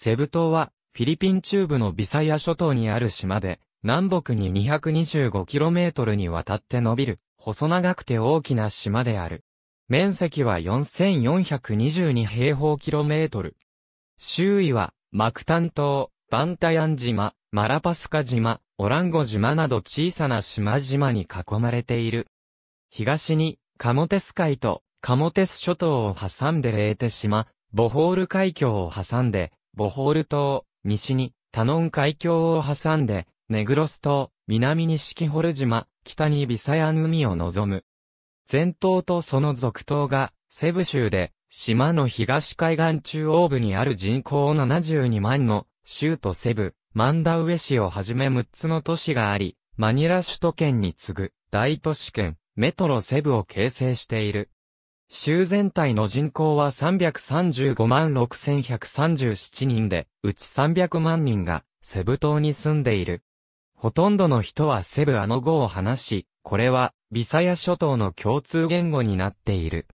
セブ島は、フィリピン中部のビサイア諸島にある島で、南北に 225km にわたって伸びる、細長くて大きな島である。面積は4422平方キロメートル。周囲は、マクタン島、バンタヤン島、マラパスカ島、オランゴ島など小さな島々に囲まれている。東に、カモテス海と、カモテス諸島を挟んでレーテ島、ボホール海峡を挟んで、ボホール島、西に、タノン海峡を挟んで、ネグロス島、南に四季ホル島、北にビサヤン海を望む。前島とその続島が、セブ州で、島の東海岸中央部にある人口72万の、州都セブ、マンダウエ市をはじめ6つの都市があり、マニラ首都圏に次ぐ、大都市圏、メトロセブを形成している。州全体の人口は335万6137人で、うち300万人がセブ島に住んでいる。ほとんどの人はセブあの語を話し、これはビサヤ諸島の共通言語になっている。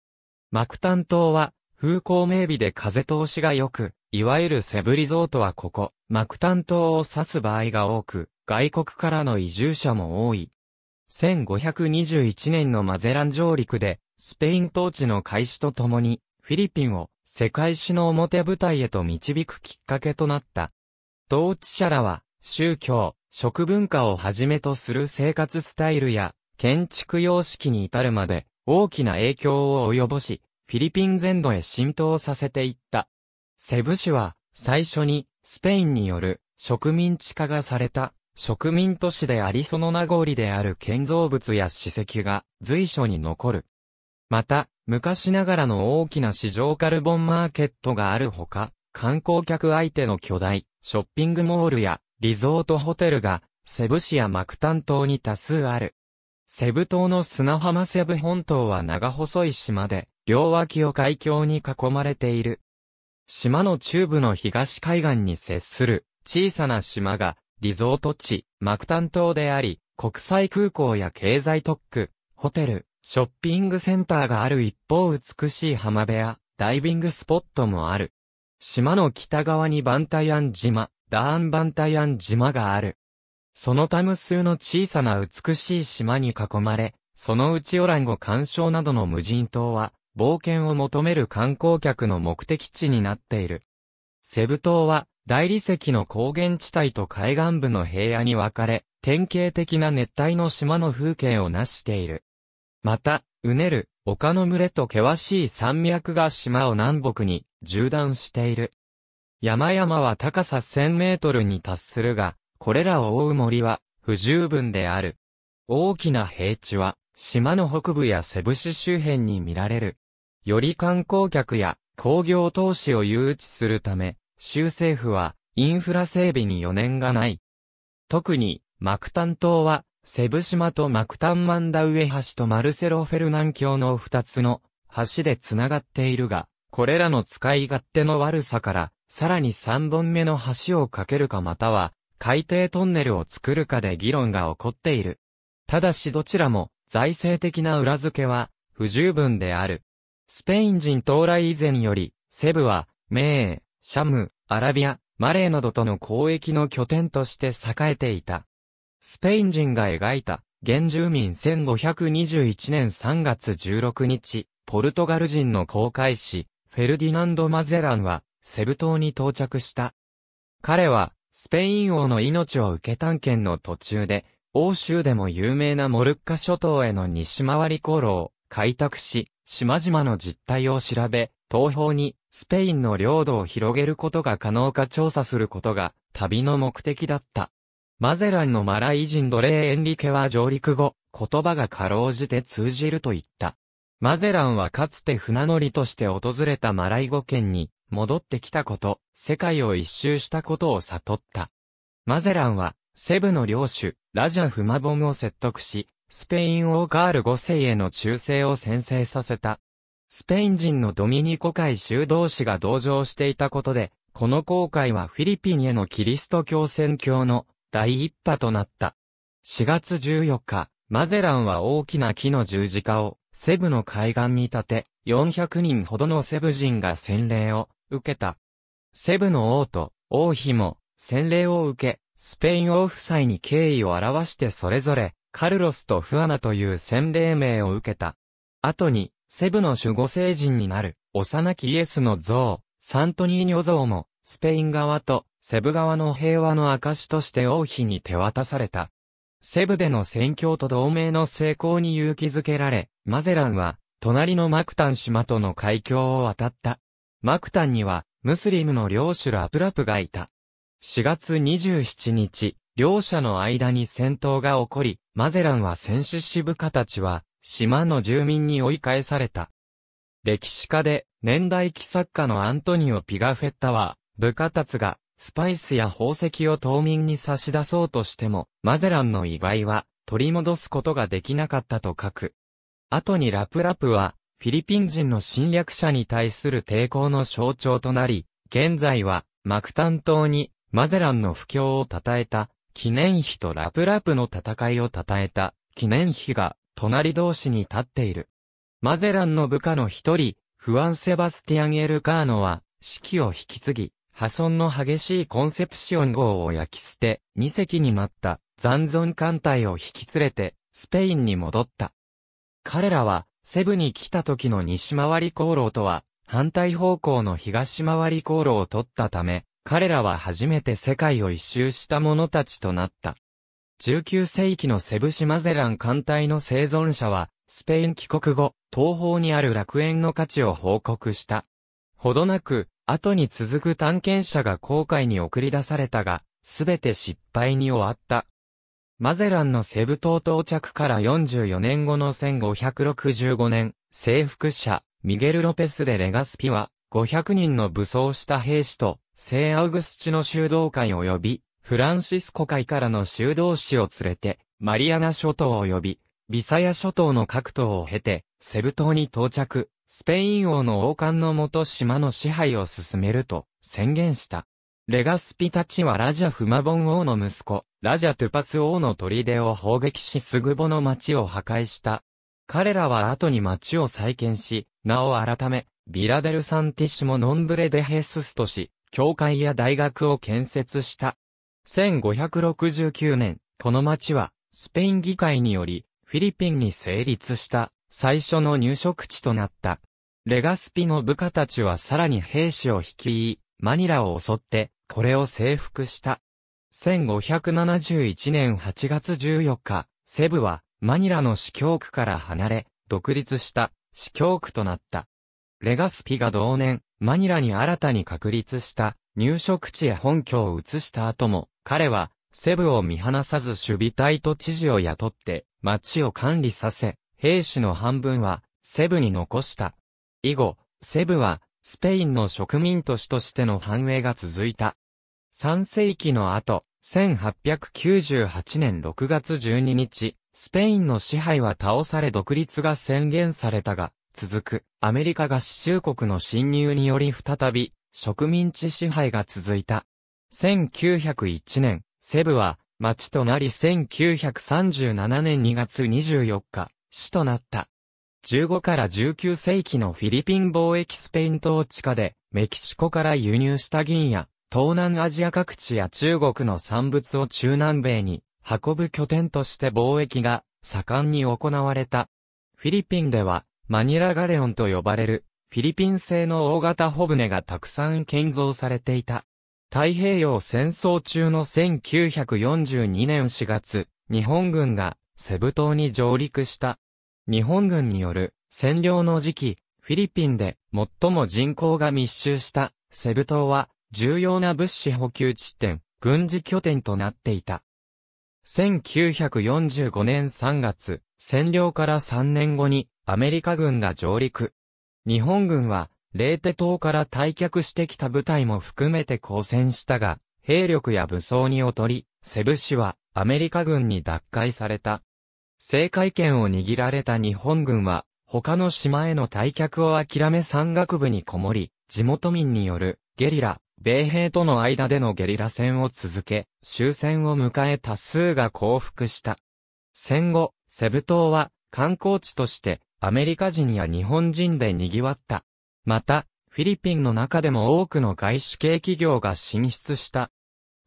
マクタン島は風光明媚で風通しが良く、いわゆるセブリゾートはここ、マクタン島を指す場合が多く、外国からの移住者も多い。1521年のマゼラン上陸で、スペイン統治の開始とともに、フィリピンを世界史の表舞台へと導くきっかけとなった。統治者らは、宗教、食文化をはじめとする生活スタイルや、建築様式に至るまで、大きな影響を及ぼし、フィリピン全土へ浸透させていった。セブ市は、最初に、スペインによる植民地化がされた植民都市でありその名残である建造物や史跡が随所に残る。また、昔ながらの大きな市場カルボンマーケットがあるほか、観光客相手の巨大、ショッピングモールや、リゾートホテルが、セブ市やマクタン島に多数ある。セブ島の砂浜セブ本島は長細い島で、両脇を海峡に囲まれている。島の中部の東海岸に接する小さな島がリゾート地マクタン島であり、国際空港や経済特区、ホテル、ショッピングセンターがある一方美しい浜辺やダイビングスポットもある。島の北側にバンタヤン島、ダーンバンタヤン島がある。その他無数の小さな美しい島に囲まれ、そのうちオランゴ干渉などの無人島は、冒険を求める観光客の目的地になっている。セブ島は、大理石の高原地帯と海岸部の平野に分かれ、典型的な熱帯の島の風景を成している。また、うねる、丘の群れと険しい山脈が島を南北に縦断している。山々は高さ1000メートルに達するが、これらを覆う森は不十分である。大きな平地は、島の北部やセブシ周辺に見られる。より観光客や工業投資を誘致するため、州政府はインフラ整備に余念がない。特に、マクタン島はセブ島とマクタンマンダ上橋とマルセロ・フェルナン橋の二つの橋で繋がっているが、これらの使い勝手の悪さから、さらに三本目の橋を架けるかまたは、海底トンネルを作るかで議論が起こっている。ただしどちらも、財政的な裏付けは、不十分である。スペイン人到来以前より、セブは、メー、シャム、アラビア、マレーなどとの交易の拠点として栄えていた。スペイン人が描いた、原住民1521年3月16日、ポルトガル人の航海士、フェルディナンド・マゼランは、セブ島に到着した。彼は、スペイン王の命を受け探検の途中で、欧州でも有名なモルッカ諸島への西回り航路を開拓し、島々の実態を調べ、東方にスペインの領土を広げることが可能か調査することが旅の目的だった。マゼランのマライ人奴隷エンリケは上陸後、言葉がかろうじて通じると言った。マゼランはかつて船乗りとして訪れたマライ語圏に戻ってきたこと、世界を一周したことを悟った。マゼランは、セブの領主、ラジャ・フマボムを説得し、スペイン王カール5世への忠誠を宣誓させた。スペイン人のドミニコ会修道士が同情していたことで、この航海はフィリピンへのキリスト教宣教の第一波となった。4月14日、マゼランは大きな木の十字架をセブの海岸に建て、400人ほどのセブ人が洗礼を受けた。セブの王と王妃も洗礼を受け、スペイン王夫妻に敬意を表してそれぞれ、カルロスとフアナという洗礼名を受けた。後に、セブの守護聖人になる、幼きイエスの像、サントニーニョ像も、スペイン側とセブ側の平和の証として王妃に手渡された。セブでの戦況と同盟の成功に勇気づけられ、マゼランは、隣のマクタン島との海峡を渡った。マクタンには、ムスリムの領主ラプラプがいた。4月27日、両者の間に戦闘が起こり、マゼランは戦死支部下たちは、島の住民に追い返された。歴史家で、年代記作家のアントニオ・ピガフェッタは、部下たちが、スパイスや宝石を島民に差し出そうとしても、マゼランの意外は、取り戻すことができなかったと書く。後にラプラプは、フィリピン人の侵略者に対する抵抗の象徴となり、現在は、マクタン島に、マゼランの不況を称えた、記念碑とラプラプの戦いを称えた、記念碑が、隣同士に立っている。マゼランの部下の一人、フアン・セバスティアン・エルカーノは、指揮を引き継ぎ、破損の激しいコンセプシオン号を焼き捨て、2隻になった残存艦隊を引き連れて、スペインに戻った。彼らは、セブに来た時の西回り航路とは、反対方向の東回り航路を取ったため、彼らは初めて世界を一周した者たちとなった。19世紀のセブシマゼラン艦隊の生存者は、スペイン帰国後、東方にある楽園の価値を報告した。ほどなく、後に続く探検者が航海に送り出されたが、すべて失敗に終わった。マゼランのセブ島到着から44年後の1565年、征服者、ミゲル・ロペスでレガスピは、500人の武装した兵士と、聖アウグスチの修道会及び、フランシスコ会からの修道士を連れて、マリアナ諸島及び、ビサヤ諸島の各島を経て、セブ島に到着。スペイン王の王冠のもと島の支配を進めると宣言した。レガスピたちはラジャフマボン王の息子、ラジャトゥパス王の砦を砲撃しスグボの町を破壊した。彼らは後に町を再建し、名を改め、ビラデルサンティシモノンブレデヘススとし、教会や大学を建設した。1569年、この町は、スペイン議会により、フィリピンに成立した。最初の入植地となった。レガスピの部下たちはさらに兵士を率い、マニラを襲って、これを征服した。1571年8月14日、セブは、マニラの司教区から離れ、独立した、司教区となった。レガスピが同年、マニラに新たに確立した、入植地へ本拠を移した後も、彼は、セブを見放さず守備隊と知事を雇って、町を管理させ、兵士の半分は、セブに残した。以後、セブは、スペインの植民都市としての繁栄が続いた。3世紀の後、1898年6月12日、スペインの支配は倒され独立が宣言されたが、続く、アメリカ合衆国の侵入により再び、植民地支配が続いた。1901年、セブは、町となり1937年2月24日、市となった。15から19世紀のフィリピン貿易スペイン統治下で、メキシコから輸入した銀や、東南アジア各地や中国の産物を中南米に運ぶ拠点として貿易が盛んに行われた。フィリピンでは、マニラガレオンと呼ばれる、フィリピン製の大型帆船がたくさん建造されていた。太平洋戦争中の1942年4月、日本軍がセブ島に上陸した。日本軍による占領の時期、フィリピンで最も人口が密集したセブ島は重要な物資補給地点、軍事拠点となっていた。1945年3月、占領から3年後にアメリカ軍が上陸。日本軍は、レーテ島から退却してきた部隊も含めて抗戦したが、兵力や武装に劣り、セブ市はアメリカ軍に奪回された。政界権を握られた日本軍は、他の島への退却を諦め山岳部にこもり、地元民によるゲリラ、米兵との間でのゲリラ戦を続け、終戦を迎え多数が降伏した。戦後、セブ島は観光地としてアメリカ人や日本人で賑わった。また、フィリピンの中でも多くの外資系企業が進出した。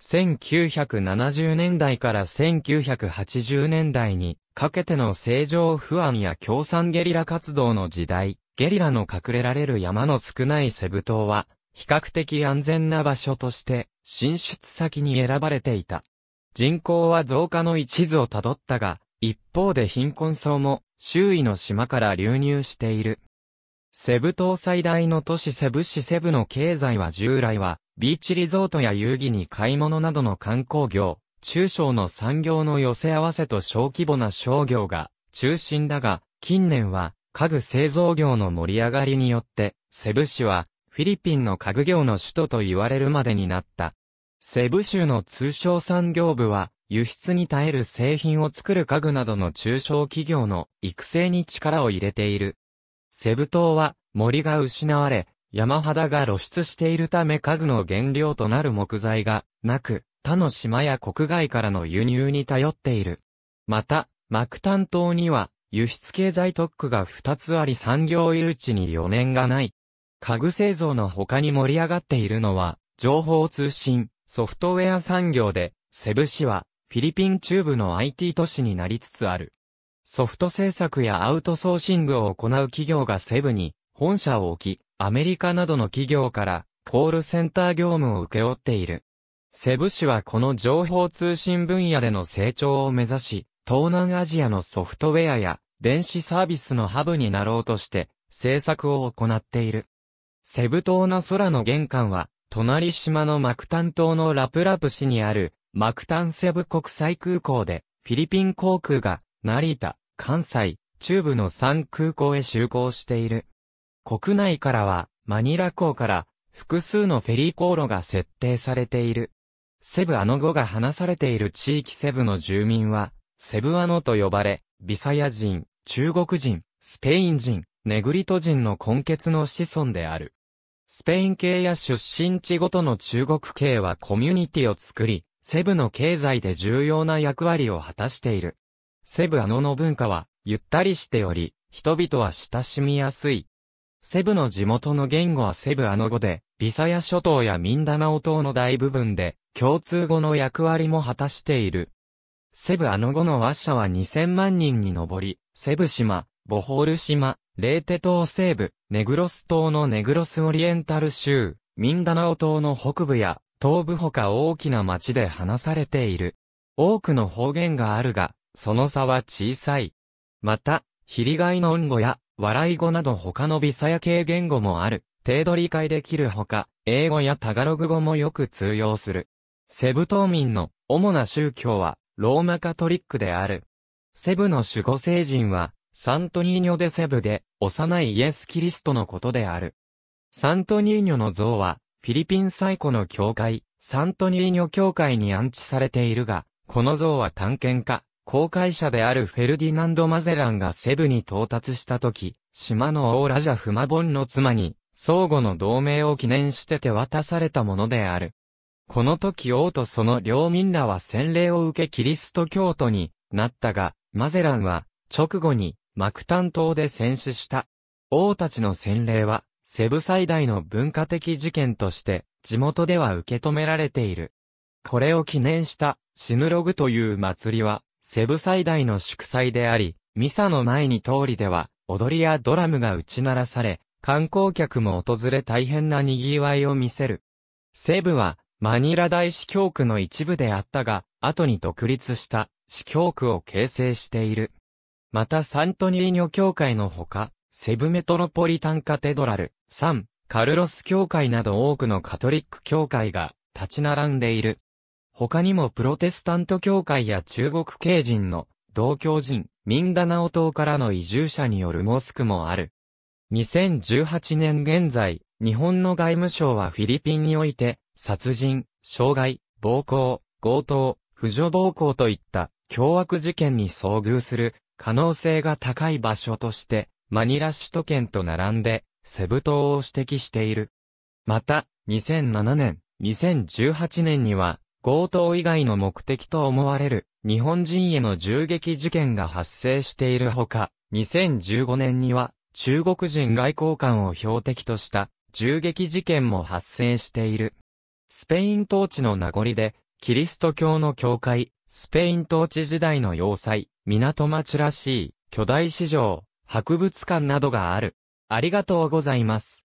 1970年代から1980年代にかけての政情不安や共産ゲリラ活動の時代、ゲリラの隠れられる山の少ないセブ島は、比較的安全な場所として、進出先に選ばれていた。人口は増加の一途をたどったが、一方で貧困層も、周囲の島から流入している。セブ島最大の都市セブ市セブの経済は従来は、ビーチリゾートや遊戯に買い物などの観光業、中小の産業の寄せ合わせと小規模な商業が中心だが、近年は家具製造業の盛り上がりによって、セブ市はフィリピンの家具業の首都と言われるまでになった。セブ州の通商産業部は、輸出に耐える製品を作る家具などの中小企業の育成に力を入れている。セブ島は森が失われ、山肌が露出しているため家具の原料となる木材がなく、他の島や国外からの輸入に頼っている。また、マクタン島には輸出経済特区が2つあり産業誘致に余念がない。家具製造の他に盛り上がっているのは、情報通信、ソフトウェア産業で、セブ市は、フィリピン中部の IT 都市になりつつある。ソフト制作やアウトソーシングを行う企業がセブに、本社を置き、アメリカなどの企業からコールセンター業務を請け負っている。セブ市はこの情報通信分野での成長を目指し、東南アジアのソフトウェアや電子サービスのハブになろうとして政策を行っている。セブ島の空の玄関は、隣島のマクタン島のラプラプ市にあるマクタンセブ国際空港でフィリピン航空が成田、関西、中部の3空港へ就航している。国内からは、マニラ港から、複数のフェリー航路が設定されている。セブアノ語が話されている地域セブの住民は、セブアノと呼ばれ、ビサヤ人、中国人、スペイン人、ネグリト人の根血の子孫である。スペイン系や出身地ごとの中国系はコミュニティを作り、セブの経済で重要な役割を果たしている。セブアノの文化は、ゆったりしており、人々は親しみやすい。セブの地元の言語はセブアの語で、ビサヤ諸島やミンダナオ島の大部分で、共通語の役割も果たしている。セブアの語の話者は2000万人に上り、セブ島、ボホール島、レーテ島西部、ネグロス島のネグロスオリエンタル州、ミンダナオ島の北部や、東部ほか大きな町で話されている。多くの方言があるが、その差は小さい。また、ヒリガイノン語や笑い語など他のビサヤ系言語もある、程度理解できるほか、英語やタガログ語もよく通用する。セブ島民の主な宗教は、ローマカトリックである。セブの守護聖人は、サントニーニョでセブで、幼いイエス・キリストのことである。サントニーニョの像は、フィリピン最古の教会、サントニーニョ教会に安置されているが、この像は探検家、航海者であるフェルディナンド・マゼランがセブに到達した時、島の王ラジャ・フマボンの妻に、相互の同盟を記念して手渡されたものである。この時王とその領民らは洗礼を受けキリスト教徒になったが、マゼランは直後にマクタン島で戦死した。王たちの洗礼はセブ最大の文化的事件として地元では受け止められている。これを記念したシヌログという祭りはセブ最大の祝祭であり、ミサの前に通りでは、踊りやドラムが打ち鳴らされ、観光客も訪れ大変な賑わいを見せる。セブは、マニラ大司教区の一部であったが、後に独立した司教区を形成している。またサントニーニョ教会のほか、セブメトロポリタンカテドラル、サン、カルロス教会など多くのカトリック教会が立ち並んでいる。他にもプロテスタント教会や中国系人の同教人、ミンダナオ島からの移住者によるモスクもある。2018年現在、日本の外務省はフィリピンにおいて、殺人、傷害、暴行、強盗、不助暴行といった凶悪事件に遭遇する可能性が高い場所として、マニラ首都圏と並んで、セブ島を指摘している。また、2007年、2018年には、強盗以外の目的と思われる日本人への銃撃事件が発生しているほか、2015年には中国人外交官を標的とした銃撃事件も発生している。スペイン統治の名残で、キリスト教の教会、スペイン統治時代の要塞、港町らしい巨大市場、博物館などがある。ありがとうございます。